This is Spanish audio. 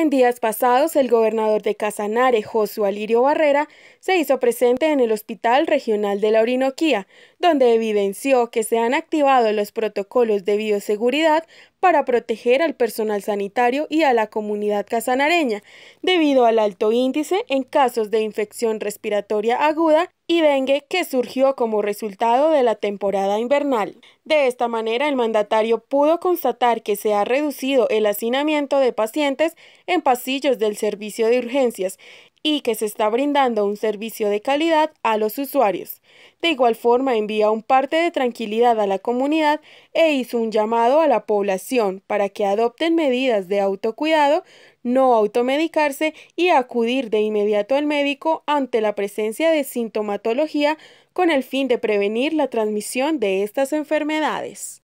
En días pasados, el gobernador de Casanare, Josu Alirio Barrera, se hizo presente en el Hospital Regional de la Orinoquía, donde evidenció que se han activado los protocolos de bioseguridad para proteger al personal sanitario y a la comunidad casanareña, debido al alto índice en casos de infección respiratoria aguda y dengue que surgió como resultado de la temporada invernal. De esta manera, el mandatario pudo constatar que se ha reducido el hacinamiento de pacientes en pasillos del servicio de urgencias y que se está brindando un servicio de calidad a los usuarios. De igual forma, envía un parte de tranquilidad a la comunidad e hizo un llamado a la población para que adopten medidas de autocuidado, no automedicarse y acudir de inmediato al médico ante la presencia de sintomatología con el fin de prevenir la transmisión de estas enfermedades.